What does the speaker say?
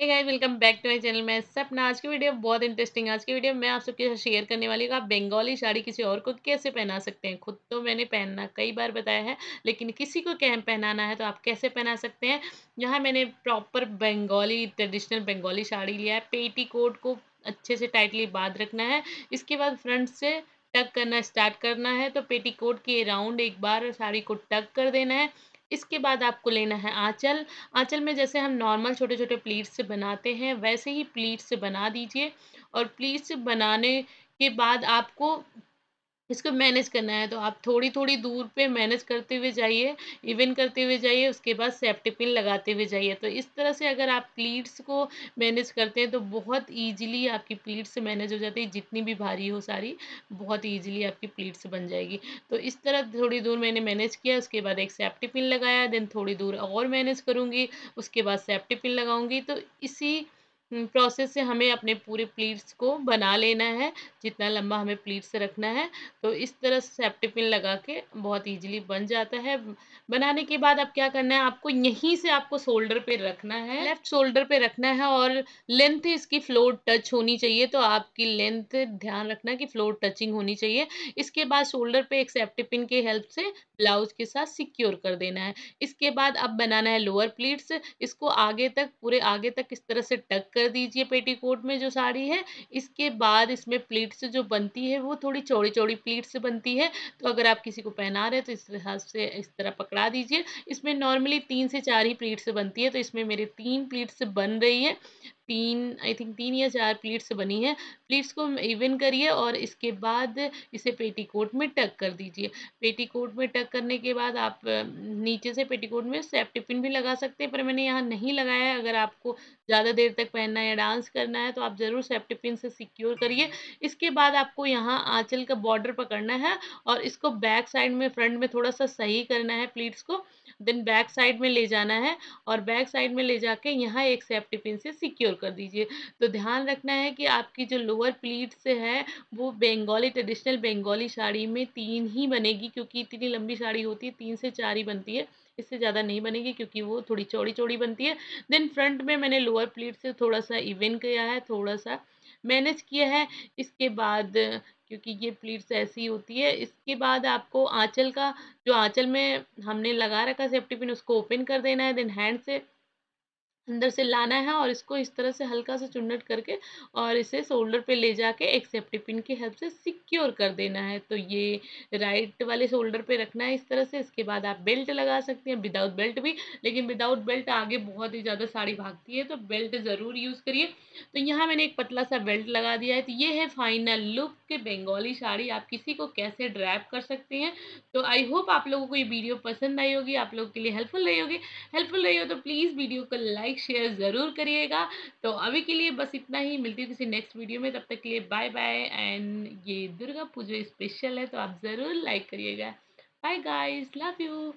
hey guys welcome back to my channel मैं सपना आज की वीडियो बहुत इंटरेस्टिंग आज की वीडियो मैं आप सबके साथ शेयर करने वाली हूँ आप बंगाली साड़ी किसी और को कैसे पहना सकते हैं खुद तो मैंने पहनना कई बार बताया है लेकिन किसी को कैम पहनाना है तो आप कैसे पहना सकते हैं यहाँ मैंने प्रॉपर बंगाली ट्रेडिशनल बंगाली साड़ी लिया है पेटी कोट को अच्छे से टाइटली बांध रखना है इसके बाद फ्रंट से टक करना स्टार्ट करना है तो पेटी कोट के राउंड एक बार साड़ी को टक कर देना है इसके बाद आपको लेना है आँचल आँचल में जैसे हम नॉर्मल छोटे छोटे प्लीट्स से बनाते हैं वैसे ही प्लीट्स से बना दीजिए और प्लीट्स बनाने के बाद आपको इसको मैनेज करना है तो आप थोड़ी थोड़ी दूर पे मैनेज करते हुए जाइए इवन करते हुए जाइए उसके बाद सेफ्टी पिन लगाते हुए जाइए तो इस तरह से अगर आप प्लीट्स को मैनेज करते हैं तो बहुत ईजिली आपकी प्लीट्स मैनेज हो जाती है जितनी भी भारी हो सारी बहुत ईजिली आपकी प्लीट्स बन जाएगी तो इस तरह थोड़ी दूर मैंने मैनेज किया उसके बाद एक सेफ्टी पिन लगाया देन थोड़ी दूर और मैनेज करूँगी उसके बाद सेफ्टी पिन लगाऊँगी तो इसी प्रोसेस से हमें अपने पूरे प्लीट्स को बना लेना है जितना लंबा हमें प्लीट्स रखना है तो इस तरह सेफ्टी पिन लगा के बहुत इजीली बन जाता है बनाने के बाद अब क्या करना है आपको यहीं से आपको शोल्डर पे रखना है लेफ्ट शोल्डर पे रखना है और लेंथ इसकी फ्लोर टच होनी चाहिए तो आपकी लेंथ ध्यान रखना कि फ्लोर टचिंग होनी चाहिए इसके बाद शोल्डर पर एक सेफ्टी पिन की हेल्प से ब्लाउज के साथ सिक्योर कर देना है इसके बाद अब बनाना है लोअर प्लीट्स इसको आगे तक पूरे आगे तक इस तरह से टक कर दीजिए पेटीकोट में जो साड़ी है इसके बाद इसमें प्लीट्स जो बनती है वो थोड़ी चौड़ी चौड़ी प्लीट्स बनती है तो अगर आप किसी को पहना रहे हैं तो इस तरह से इस तरह पकड़ा दीजिए इसमें नॉर्मली तीन से चार ही प्लीट्स बनती है तो इसमें मेरे तीन प्लीट्स बन रही है तीन आई थिंक तीन या चार प्लीट्स बनी है प्लीट्स को इवन करिए और इसके बाद इसे पेटीकोट में टक कर दीजिए पेटीकोट में टक करने के बाद आप नीचे से पेटीकोट में सेफ टिफिन भी लगा सकते हैं पर मैंने यहाँ नहीं लगाया है अगर आपको ज़्यादा देर तक पहनना है या डांस करना है तो आप ज़रूर सेफ टिफिन से सिक्योर करिए इसके बाद आपको यहाँ आँचल का बॉर्डर पकड़ना है और इसको बैक साइड में फ्रंट में थोड़ा सा सही करना है प्लीट्स को देन बैक साइड में ले जाना है और बैक साइड में ले जाके यहाँ एक सेफ टिफिन से सिक्योर इंस्टॉल कर दीजिए तो ध्यान रखना है कि आपकी जो लोअर से है वो बंगाली ट्रेडिशनल बंगाली साड़ी में तीन ही बनेगी क्योंकि इतनी लंबी साड़ी होती है तीन से चार ही बनती है इससे ज़्यादा नहीं बनेगी क्योंकि वो थोड़ी चौड़ी चौड़ी बनती है देन फ्रंट में मैंने लोअर प्लीट से थोड़ा सा इवेंट किया है थोड़ा सा मैनेज किया है इसके बाद क्योंकि ये प्लीट्स ऐसी होती है इसके बाद आपको आँचल का जो आँचल में हमने लगा रखा सेफ्टी पिन उसको ओपन कर देना है देन हैंड से अंदर से लाना है और इसको इस तरह से हल्का सा चुन्नट करके और इसे शोल्डर पे ले जाके एक सेफ्टी पिन की हेल्प से सिक्योर कर देना है तो ये राइट वाले शोल्डर पे रखना है इस तरह से इसके बाद आप बेल्ट लगा सकते हैं विदाउट बेल्ट भी लेकिन विदाउट बेल्ट आगे बहुत ही ज़्यादा साड़ी भागती है तो बेल्ट ज़रूर यूज़ करिए तो यहाँ मैंने एक पतला सा बेल्ट लगा दिया है तो ये है फाइनल लुक के बंगाली साड़ी आप किसी को कैसे ड्रैप कर सकते हैं तो आई होप आप लोगों को ये वीडियो पसंद आई होगी आप लोगों के लिए हेल्पफुल रही होगी हेल्पफुल रही हो तो प्लीज़ वीडियो को लाइक लाइक शेयर ज़रूर करिएगा तो अभी के लिए बस इतना ही मिलती है किसी नेक्स्ट वीडियो में तब तक के लिए बाय बाय एंड ये दुर्गा पूजा स्पेशल है तो आप ज़रूर लाइक करिएगा बाय गाइज लव यू